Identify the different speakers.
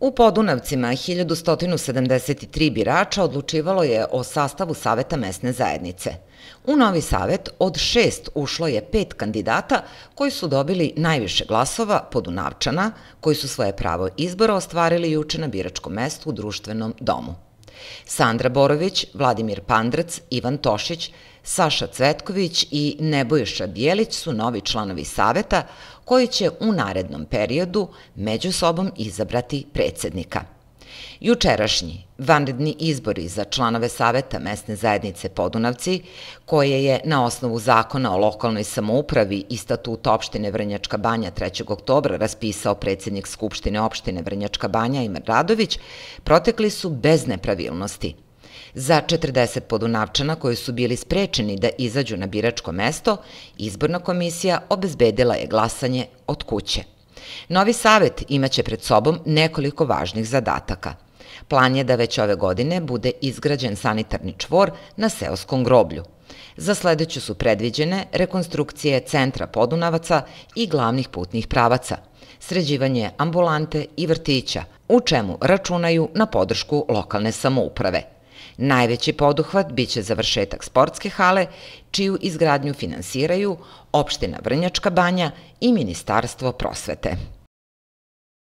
Speaker 1: U Podunavcima 1173 birača odlučivalo je o sastavu Saveta mesne zajednice. U novi savet od šest ušlo je pet kandidata koji su dobili najviše glasova podunavčana, koji su svoje pravo izbora ostvarili juče na biračkom mestu u društvenom domu. Sandra Borović, Vladimir Pandrac, Ivan Tošić, Saša Cvetković i Nebojša Bijelić su novi članovi saveta koji će u narednom periodu među sobom izabrati predsednika. Jučerašnji vanredni izbori za članove Saveta mesne zajednice Podunavci, koje je na osnovu zakona o lokalnoj samoupravi i statuta opštine Vrnjačka banja 3. oktobra raspisao predsednik Skupštine opštine Vrnjačka banja Imer Radović, protekli su bez nepravilnosti. Za 40 podunavčana koji su bili sprečeni da izađu na biračko mesto, izborna komisija obezbedila je glasanje od kuće. Novi savet imaće pred sobom nekoliko važnih zadataka. Plan je da već ove godine bude izgrađen sanitarni čvor na seoskom groblju. Za sledeću su predviđene rekonstrukcije centra Podunavaca i glavnih putnih pravaca, sređivanje ambulante i vrtića, u čemu računaju na podršku lokalne samouprave – Najveći poduhvat biće završetak sportske hale, čiju izgradnju finansiraju opština Vrnjačka banja i Ministarstvo prosvete.